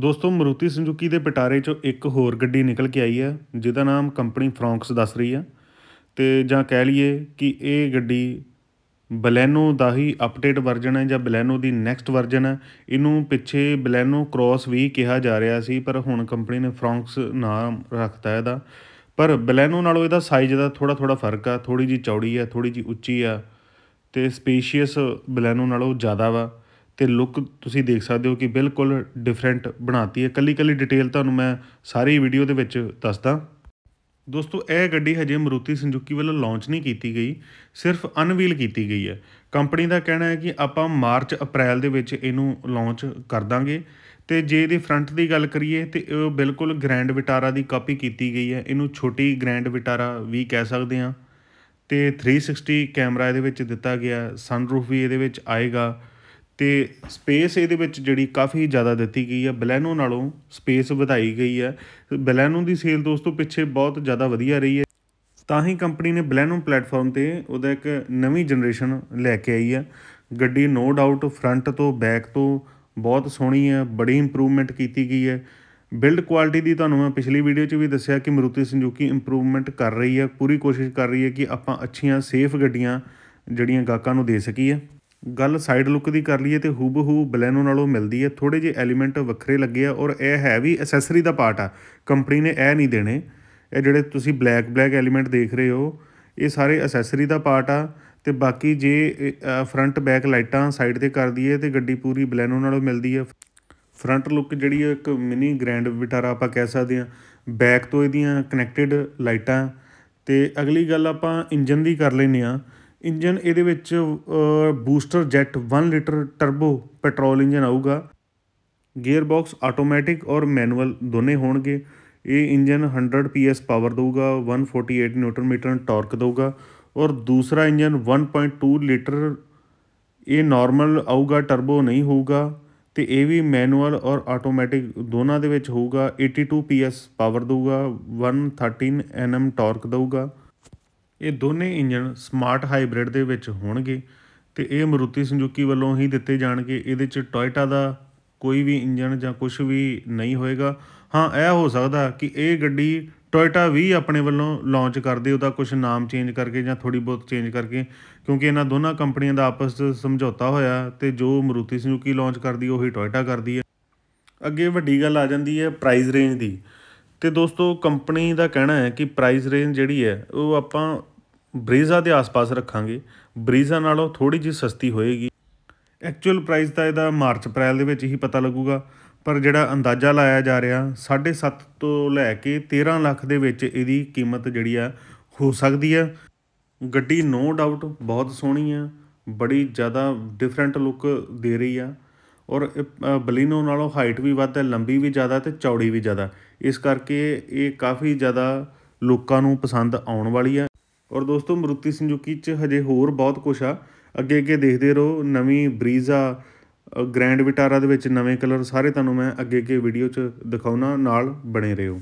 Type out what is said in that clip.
ਦੋਸਤੋ ਮਰੂਤੀ ਸੰਜੂਕੀ ਦੇ ਪਟਾਰੇ 'ਚੋਂ ਇੱਕ ਹੋਰ ਗੱਡੀ ਨਿਕਲ ਕੇ ਆਈ ਹੈ ਜਿਹਦਾ ਨਾਮ ਕੰਪਨੀ ਫਰੌਂਕਸ ਦੱਸ ਰਹੀ ਹੈ ਤੇ ਜਾਂ ਕਹਿ ਲਈਏ ਕਿ ਇਹ ਗੱਡੀ ਬਲੈਨੋ ਦਾ ਹੀ ਅਪਡੇਟ ਵਰਜਨ ਹੈ ਜਾਂ ਬਲੈਨੋ ਦੀ ਨੈਕਸਟ ਵਰਜਨ ਹੈ ਇਹਨੂੰ ਪਿੱਛੇ ਬਲੈਨੋ ਕ੍ਰੋਸ ਵੀ ਕਿਹਾ ਜਾ ਰਿਹਾ ਸੀ ਪਰ ਹੁਣ ਕੰਪਨੀ ਨੇ ਫਰੌਂਕਸ ਨਾਮ ਰੱਖਤਾ ਹੈ ਦਾ ਪਰ ਬਲੈਨੋ ਨਾਲੋਂ ਇਹਦਾ ਸਾਈਜ਼ ਦਾ ਥੋੜਾ ਥੋੜਾ ਫਰਕ ਆ ਥੋੜੀ ਜੀ ਚੌੜੀ ਆ ਥੋੜੀ ਜੀ ਉੱਚੀ ਆ ਤੇ ਸਪੇਸ਼ੀਅਸ ਬਲੈਨੋ ਨਾਲੋਂ ਜ਼ਿਆਦਾ ਵਾ ਤੇ ਲੁੱਕ ਤੁਸੀਂ ਦੇਖ ਸਕਦੇ ਹੋ ਕਿ ਬਿਲਕੁਲ ਡਿਫਰੈਂਟ ਬਣਾਤੀ ਹੈ ਕੱਲੀ ਕੱਲੀ ਡਿਟੇਲ ਤੁਹਾਨੂੰ ਮੈਂ ਸਾਰੀ ਵੀਡੀਓ ਦੇ ਵਿੱਚ ਦੱਸਦਾ ਦੋਸਤੋ ਇਹ ਗੱਡੀ ਹਜੇ ਮਰੂਤੀ ਸੰਜੁਕੀ ਵੱਲੋਂ ਲਾਂਚ ਨਹੀਂ ਕੀਤੀ ਗਈ ਸਿਰਫ ਅਨਵੀਲ ਕੀਤੀ ਗਈ ਹੈ ਕੰਪਨੀ ਦਾ ਕਹਿਣਾ ਹੈ ਕਿ ਆਪਾਂ ਮਾਰਚ ਅਪ੍ਰੈਲ ਦੇ ਵਿੱਚ ਇਹਨੂੰ ਲਾਂਚ ਕਰ ਦਾਂਗੇ ਤੇ ਜੇ ਇਹਦੀ ਫਰੰਟ ਦੀ ਗੱਲ ਕਰੀਏ ਤੇ ਇਹ ਬਿਲਕੁਲ ਗ੍ਰੈਂਡ ਵਿਟਾਰਾ ਦੀ ਕਾਪੀ ਕੀਤੀ ਗਈ ਹੈ ਇਹਨੂੰ ਛੋਟੀ ਗ੍ਰੈਂਡ ਵਿਟਾਰਾ ਵੀ ਕਹਿ ਸਕਦੇ ਹਾਂ ਤੇ 360 ਕੈਮਰਾ ਇਹਦੇ ਵਿੱਚ ਦਿੱਤਾ ਗਿਆ ਸਨਰੂਫ ਵੀ ਇਹਦੇ ਵਿੱਚ ਆਏਗਾ ਤੇ ਸਪੇਸ ਇਹਦੇ ਵਿੱਚ ਜਿਹੜੀ ਕਾਫੀ ਜ਼ਿਆਦਾ ਦਿੱਤੀ ਗਈ ਹੈ ਬਲੈਨੋ ਨਾਲੋਂ ਸਪੇਸ ਵਧਾਈ ਗਈ ਹੈ ਬਲੈਨੋ ਦੀ ਸੇਲ ਦੋਸਤੋ ਪਿੱਛੇ ਬਹੁਤ ਜ਼ਿਆਦਾ ਵਧੀਆ ਰਹੀ ਹੈ ਤਾਂ ਹੀ ਕੰਪਨੀ ਨੇ ਬਲੈਨੋ ਪਲੇਟਫਾਰਮ ਤੇ ਉਹਦਾ ਇੱਕ ਨਵੀਂ ਜਨਰੇਸ਼ਨ ਲੈ ਕੇ ਆਈ ਹੈ ਗੱਡੀ ਨੋ ਡਾਊਟ ਫਰੰਟ ਤੋਂ ਬੈਕ ਤੋਂ ਬਹੁਤ ਸੋਹਣੀ ਹੈ ਬੜੀ ਇੰਪਰੂਵਮੈਂਟ ਕੀਤੀ ਗਈ ਹੈ ਬਿਲਡ ਕੁਆਲਿਟੀ ਦੀ ਤੁਹਾਨੂੰ ਮੈਂ ਪਿਛਲੀ ਵੀਡੀਓ 'ਚ ਵੀ ਦੱਸਿਆ ਕਿ ਮਰੂਤੀ ਸੰਜੂਕੀ ਇੰਪਰੂਵਮੈਂਟ ਕਰ ਰਹੀ ਹੈ ਪੂਰੀ ਕੋਸ਼ਿਸ਼ ਕਰ ਰਹੀ ਹੈ ਕਿ ਆਪਾਂ ਅੱਛੀਆਂ ਸੇਫ ਗੱਡੀਆਂ ਜਿਹੜੀਆਂ ਗਾਹਕਾਂ ਨੂੰ ਦੇ ਸਕੀਏ ਗੱਲ ਸਾਈਡ ਲੁੱਕ ਦੀ ਕਰ ਲਈਏ ਤੇ ਹੂਬਹੂ ਬਲੈਨੋ ਨਾਲੋਂ ਮਿਲਦੀ ਹੈ ਥੋੜੇ ਜਿਹੇ ਐਲੀਮੈਂਟ ਵੱਖਰੇ ਲੱਗੇ ਆ ਔਰ ਇਹ ਹੈ ਵੀ ਐਸੈਸਰੀ ਦਾ ਪਾਰਟ ਆ ਕੰਪਨੀ ਨੇ ਇਹ ਨਹੀਂ ਦੇਣੇ ਇਹ ਜਿਹੜੇ ਤੁਸੀਂ ਬਲੈਕ ਬਲੈਕ ਐਲੀਮੈਂਟ ਦੇਖ ਰਹੇ ਹੋ ਇਹ ਸਾਰੇ ਐਸੈਸਰੀ ਦਾ ਪਾਰਟ ਆ ਤੇ ਬਾਕੀ ਜੇ ਫਰੰਟ ਬੈਕ ਲਾਈਟਾਂ ਸਾਈਡ ਤੇ ਕਰ ਦਈਏ ਤੇ ਗੱਡੀ ਪੂਰੀ ਬਲੈਨੋ ਨਾਲੋਂ ਮਿਲਦੀ ਹੈ ਫਰੰਟ ਲੁੱਕ ਜਿਹੜੀ ਹੈ ਇੱਕ ਮਿਨੀ ਗ੍ਰੈਂਡ ਵਿਟਾਰਾ ਆਪਾਂ ਕਹਿ ਸਕਦੇ ਹਾਂ ਬੈਕ ਤੋਂ ਇਹਦੀਆਂ ਕਨੈਕਟਡ ਲਾਈਟਾਂ ਤੇ ਅਗਲੀ ਗੱਲ ਆਪਾਂ ਇੰਜਨ ਦੀ ਕਰ ਲੈਨੇ ਆ ਇੰਜਨ ਇਹਦੇ ਵਿੱਚ booster jet 1 litre turbo petrol engine ਆਊਗਾ ਗੇਅਰ ਬਾਕਸ ਆਟੋਮੈਟਿਕ ਔਰ ਮੈਨੂਅਲ ਦੋਨੇ ਹੋਣਗੇ ਇਹ ਇੰਜਨ 100 ਪੀਐਸ ਪਾਵਰ ਦੇਊਗਾ 148 ਨਿਊਟਨ ਮੀਟਰ ਟਾਰਕ ਦੇਊਗਾ ਔਰ ਦੂਸਰਾ ਇੰਜਨ 1.2 ਲੀਟਰ ਇਹ ਨਾਰਮਲ ਆਊਗਾ ਟਰਬੋ ਨਹੀਂ ਹੋਊਗਾ ਤੇ ਇਹ ਵੀ ਮੈਨੂਅਲ ਔਰ ਆਟੋਮੈਟਿਕ ਦੋਨਾਂ ਦੇ ਵਿੱਚ ਹੋਊਗਾ 82 ਪੀਐਸ ਪਾਵਰ ਦੇਊਗਾ 113 ਐਨਐਮ ਟਾਰਕ ਦੇਊਗਾ ਇਹ ਦੋਨੇ ਇੰਜਨ ਸਮਾਰਟ ਹਾਈਬ੍ਰਿਡ ਦੇ ਵਿੱਚ ਹੋਣਗੇ ਤੇ ਇਹ ਮਰੂਤੀ ਸੰਜੂਕੀ ਵੱਲੋਂ ਹੀ ਦਿੱਤੇ ਜਾਣਗੇ ਇਹਦੇ 'ਚ ਟੋਇਟਾ ਦਾ ਕੋਈ ਵੀ ਇੰਜਨ ਜਾਂ ਕੁਝ ਵੀ ਨਹੀਂ ਹੋਏਗਾ ਹਾਂ ਇਹ ਹੋ ਸਕਦਾ ਕਿ ਇਹ ਗੱਡੀ ਟੋਇਟਾ ਵੀ ਆਪਣੇ ਵੱਲੋਂ ਲਾਂਚ ਕਰਦੇ ਉਹਦਾ ਕੁਝ ਨਾਮ ਚੇਂਜ ਕਰਕੇ ਜਾਂ ਥੋੜੀ ਬਹੁਤ ਚੇਂਜ ਕਰਕੇ ਕਿਉਂਕਿ ਇਹਨਾਂ ਦੋਨਾਂ ਕੰਪਨੀਆਂ ਦਾ ਆਪਸ ਵਿੱਚ ਸਮਝੌਤਾ ਹੋਇਆ ਤੇ ਜੋ ਮਰੂਤੀ ਸੁਜ਼ੂਕੀ ਲਾਂਚ ਕਰਦੀ ਉਹੀ ਟੋਇਟਾ ਕਰਦੀ ਹੈ ਅੱਗੇ ਵੱਡੀ ਗੱਲ ਆ ਜਾਂਦੀ ਹੈ ਪ੍ਰਾਈਸ ਰੇਂਜ ਦੀ ਤੇ ਦੋਸਤੋ ਕੰਪਨੀ ਦਾ ਕਹਿਣਾ ਹੈ ਕਿ ਪ੍ਰਾਈਸ ਰੇਂਜ ਜਿਹੜੀ ਹੈ ਉਹ ਆਪਾਂ ਬਰੀਜ਼ਾ ਦੇ ਆਸ-ਪਾਸ ਰੱਖਾਂਗੇ ਬਰੀਜ਼ਾ ਨਾਲੋਂ ਥੋੜੀ ਜੀ ਸਸਤੀ ਹੋਏਗੀ ਐਕਚੁਅਲ ਪ੍ਰਾਈਸ ਤਾਂ ਇਹਦਾ ਮਾਰਚ ਅਪ੍ਰੈਲ ਦੇ ਵਿੱਚ ਹੀ ਪਤਾ ਲੱਗੂਗਾ ਪਰ ਜਿਹੜਾ ਅੰਦਾਜ਼ਾ ਲਾਇਆ ਜਾ ਰਿਹਾ 7.5 ਤੋਂ ਲੈ ਕੇ 13 ਲੱਖ ਦੇ ਵਿੱਚ ਇਹਦੀ ਕੀਮਤ ਜਿਹੜੀ ਆ ਹੋ ਸਕਦੀ ਆ ਗੱਡੀ ਨੋ ਡਾਊਟ ਬਹੁਤ ਸੋਹਣੀ ਆ ਬੜੀ ਜ਼ਿਆਦਾ ਡਿਫਰੈਂਟ ਲੁੱਕ ਦੇ ਰਹੀ ਆ ਔਰ ਬਲੀਨੋ ਨਾਲੋਂ ਹਾਈਟ ਵੀ ਵੱਧ ਹੈ ਲੰਬੀ ਵੀ ਜ਼ਿਆਦਾ ਤੇ ਚੌੜੀ ਵੀ ਜ਼ਿਆਦਾ ਇਸ ਕਰਕੇ ਇਹ ਕਾਫੀ ਜ਼ਿਆਦਾ ਲੋਕਾਂ ਨੂੰ ਪਸੰਦ ਆਉਣ ਵਾਲੀ ਆ ਔਰ ਦੋਸਤੋ ਮਰੂਤੀ ਸੰਜੁਕੀ 'ਚ ਹਜੇ ਹੋਰ ਬਹੁਤ ਕੁਝ ਆ ਅੱਗੇ ਅੱਗੇ ਦੇਖਦੇ ਰਹੋ ਨਵੀਂ ਬਰੀਜ਼ਾ ਗ੍ਰੈਂਡ ਵਿਟਾਰਾ ਦੇ ਵਿੱਚ ਨਵੇਂ ਕਲਰ ਸਾਰੇ ਤੁਹਾਨੂੰ ਮੈਂ ਅੱਗੇ ਅੱਗੇ ਵੀਡੀਓ 'ਚ ਦਿਖਾਉਣਾ ਨਾਲ ਬਣੇ ਰਹੋ